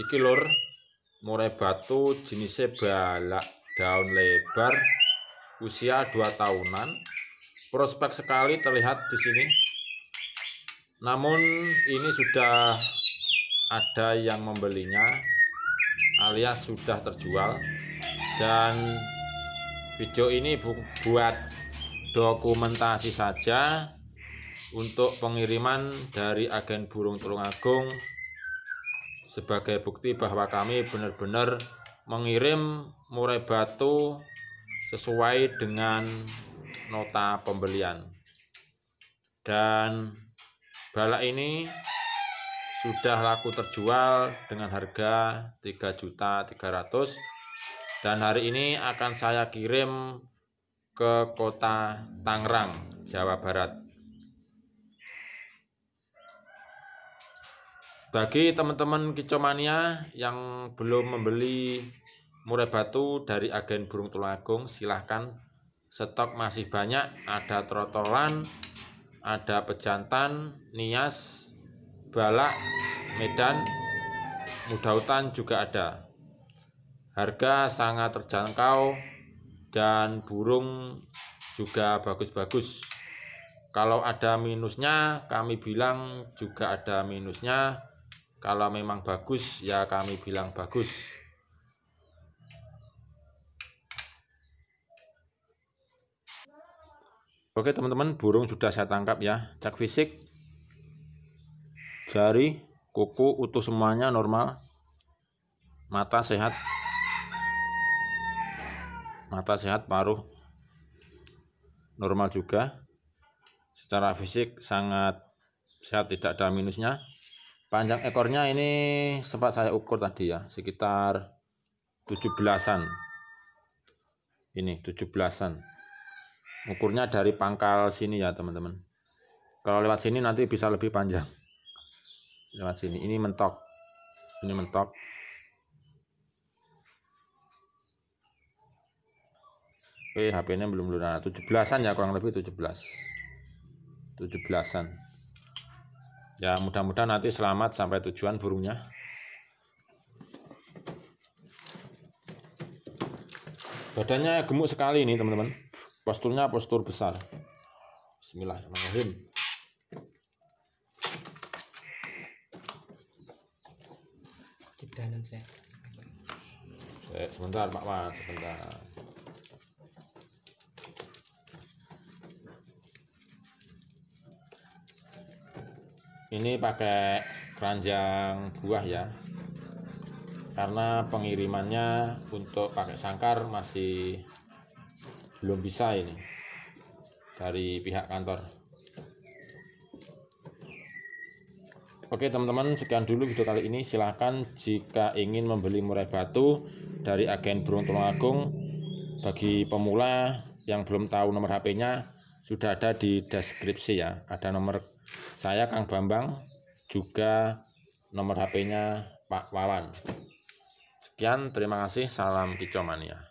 Iki lur, murai batu jenisnya balak daun lebar, usia 2 tahunan. Prospek sekali terlihat di sini. Namun ini sudah ada yang membelinya alias sudah terjual dan video ini buat dokumentasi saja untuk pengiriman dari agen burung agung sebagai bukti bahwa kami benar-benar mengirim murai batu sesuai dengan nota pembelian. Dan bala ini sudah laku terjual dengan harga 3.300 dan hari ini akan saya kirim ke kota Tangerang, Jawa Barat. Bagi teman-teman kicomania yang belum membeli murai batu dari agen burung tulagung, silahkan stok masih banyak, ada trotolan, ada pejantan, nias, balak, medan, muda hutan juga ada. Harga sangat terjangkau dan burung juga bagus-bagus. Kalau ada minusnya, kami bilang juga ada minusnya. Kalau memang bagus ya kami bilang bagus. Oke teman-teman, burung sudah saya tangkap ya. Cek fisik. Jari, kuku utuh semuanya normal. Mata sehat. Mata sehat, paruh normal juga. Secara fisik sangat sehat, tidak ada minusnya. Panjang ekornya ini sempat saya ukur tadi ya, sekitar 17-an. Ini 17-an. Ukurnya dari pangkal sini ya, teman-teman. Kalau lewat sini nanti bisa lebih panjang. Lewat sini. Ini mentok. Ini mentok. Oke, eh, HP-nya belum lunas. 17-an ya, kurang lebih 17. 17-an. Ya, mudah-mudahan nanti selamat sampai tujuan burungnya. Badannya gemuk sekali ini teman-teman. Posturnya postur besar. Bismillahirrahmanirrahim. Eh, sebentar Pak Wan, sebentar. ini pakai keranjang buah ya karena pengirimannya untuk pakai sangkar masih belum bisa ini dari pihak kantor Oke teman-teman sekian dulu video kali ini silahkan jika ingin membeli murai batu dari agen burung tulung agung bagi pemula yang belum tahu nomor HP-nya sudah ada di deskripsi ya ada nomor saya Kang Bambang juga nomor HP-nya Pak Wawan. Sekian, terima kasih. Salam Kicomania.